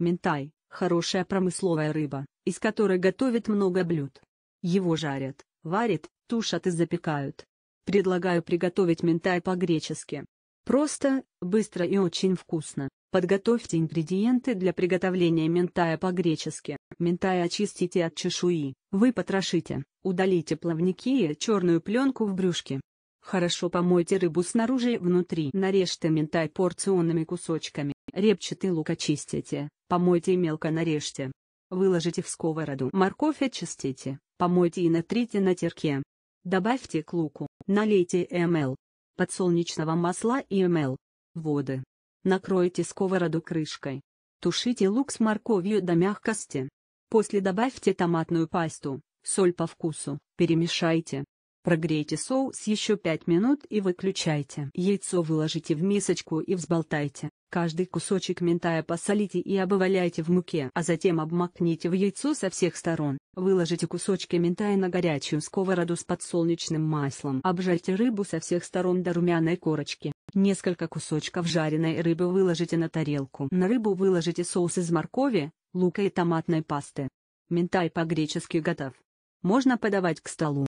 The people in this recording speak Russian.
Ментай – хорошая промысловая рыба, из которой готовят много блюд. Его жарят, варят, тушат и запекают. Предлагаю приготовить ментай по-гречески. Просто, быстро и очень вкусно. Подготовьте ингредиенты для приготовления ментая по-гречески. Ментай очистите от чешуи, вы потрошите, удалите плавники и черную пленку в брюшке. Хорошо помойте рыбу снаружи и внутри. Нарежьте ментай порционными кусочками. Репчатый лук очистите, помойте и мелко нарежьте. Выложите в сковороду. Морковь очистите, помойте и натрите на терке. Добавьте к луку, налейте мл подсолнечного масла и мл воды. Накройте сковороду крышкой. Тушите лук с морковью до мягкости. После добавьте томатную пасту, соль по вкусу, перемешайте. Прогрейте соус еще 5 минут и выключайте. Яйцо выложите в мисочку и взболтайте. Каждый кусочек ментая посолите и обваляйте в муке, а затем обмакните в яйцо со всех сторон. Выложите кусочки ментая на горячую сковороду с подсолнечным маслом. Обжарьте рыбу со всех сторон до румяной корочки. Несколько кусочков жареной рыбы выложите на тарелку. На рыбу выложите соус из моркови, лука и томатной пасты. Ментай по-гречески готов. Можно подавать к столу.